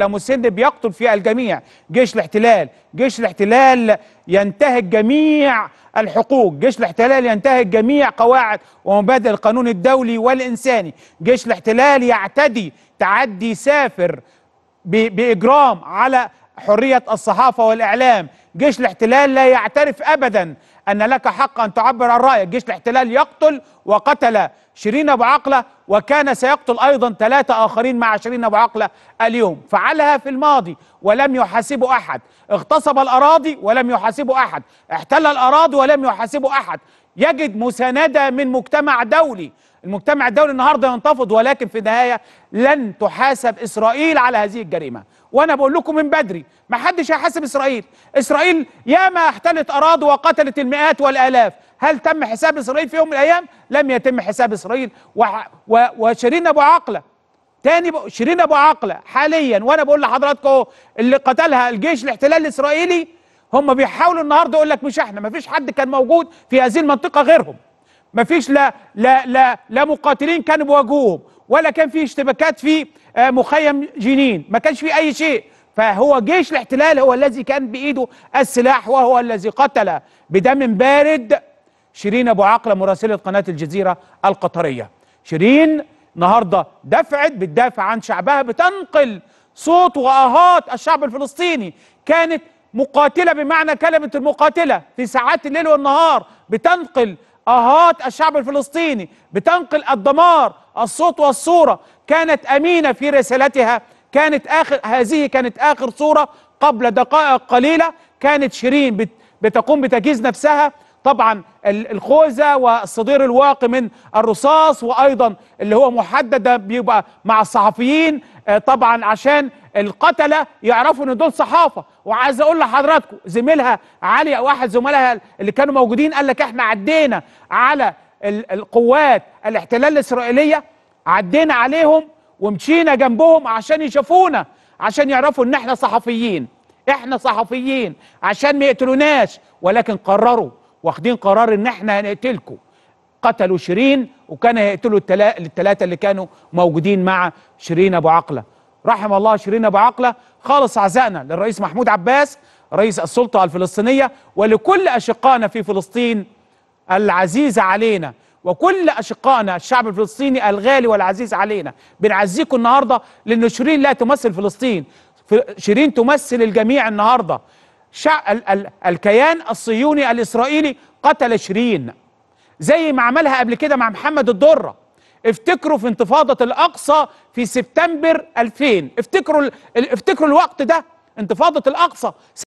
مسد بيقتل فيها الجميع جيش الاحتلال جيش الاحتلال ينتهك جميع الحقوق جيش الاحتلال ينتهك جميع قواعد ومبادئ القانون الدولي والإنساني جيش الاحتلال يعتدي تعدي سافر بإجرام على حرية الصحافة والإعلام جيش الاحتلال لا يعترف أبدا أن لك حق أن تعبر عن رأيك جيش الاحتلال يقتل وقتل شيرين أبو عقلة وكان سيقتل أيضا ثلاثة آخرين مع شيرين أبو عقلة اليوم فعلها في الماضي ولم يحاسبه أحد اغتصب الأراضي ولم يحاسبه أحد احتل الأراضي ولم يحاسبه أحد يجد مساندة من مجتمع دولي المجتمع الدولي النهارده ينتفض ولكن في النهايه لن تحاسب اسرائيل على هذه الجريمه وانا بقول لكم من بدري ما حدش هيحاسب اسرائيل اسرائيل ياما احتلت اراضي وقتلت المئات والالاف هل تم حساب اسرائيل في يوم من الايام لم يتم حساب اسرائيل و... و... وشيرين ابو عقله تاني ب... شيرين ابو عقله حاليا وانا بقول لحضراتكم اهو اللي قتلها الجيش الاحتلال الاسرائيلي هم بيحاولوا النهارده يقول لك مش احنا ما فيش حد كان موجود في هذه المنطقه غيرهم ما فيش لا لا لا لا مقاتلين كانوا بيواجهوهم ولا كان في اشتباكات في آه، مخيم جنين ما كانش في أي شيء فهو جيش الاحتلال هو الذي كان بإيده السلاح وهو الذي قتل بدم بارد شيرين أبو عقلة مراسلة قناة الجزيرة القطرية شيرين النهارده دفعت بتدافع عن شعبها بتنقل صوت وآهات الشعب الفلسطيني كانت مقاتلة بمعنى كلمة المقاتلة في ساعات الليل والنهار بتنقل اهات الشعب الفلسطيني بتنقل الدمار الصوت والصوره كانت امينه في رسالتها كانت اخر هذه كانت اخر صوره قبل دقائق قليله كانت شيرين بتقوم بتجهيز نفسها طبعا الخوذة والصدير الواقي من الرصاص وأيضا اللي هو محددة بيبقى مع الصحفيين آه، طبعا عشان القتلة يعرفوا ان دول صحافة وعايز اقول لحضراتكم زميلها علي او احد زملائها اللي كانوا موجودين قال لك احنا عدينا على القوات الاحتلال الاسرائيلية عدينا عليهم ومشينا جنبهم عشان يشوفونا عشان يعرفوا ان احنا صحفيين احنا صحفيين عشان ما يقتلوناش ولكن قرروا واخدين قرار ان احنا هنقتلكم قتلوا شيرين وكان هيقتلوا الثلاثه اللي كانوا موجودين مع شيرين ابو عقله رحم الله شيرين ابو عقله خالص عزائنا للرئيس محمود عباس رئيس السلطه الفلسطينيه ولكل اشقائنا في فلسطين العزيزه علينا وكل اشقائنا الشعب الفلسطيني الغالي والعزيز علينا بنعزيكم النهارده لان شيرين لا تمثل فلسطين شيرين تمثل الجميع النهارده شع... ال... ال... الكيان الصهيوني الإسرائيلي قتل شيرين زي ما عملها قبل كده مع محمد الدره افتكروا في انتفاضة الأقصى في سبتمبر 2000 افتكروا ال... افتكروا الوقت ده انتفاضة الأقصى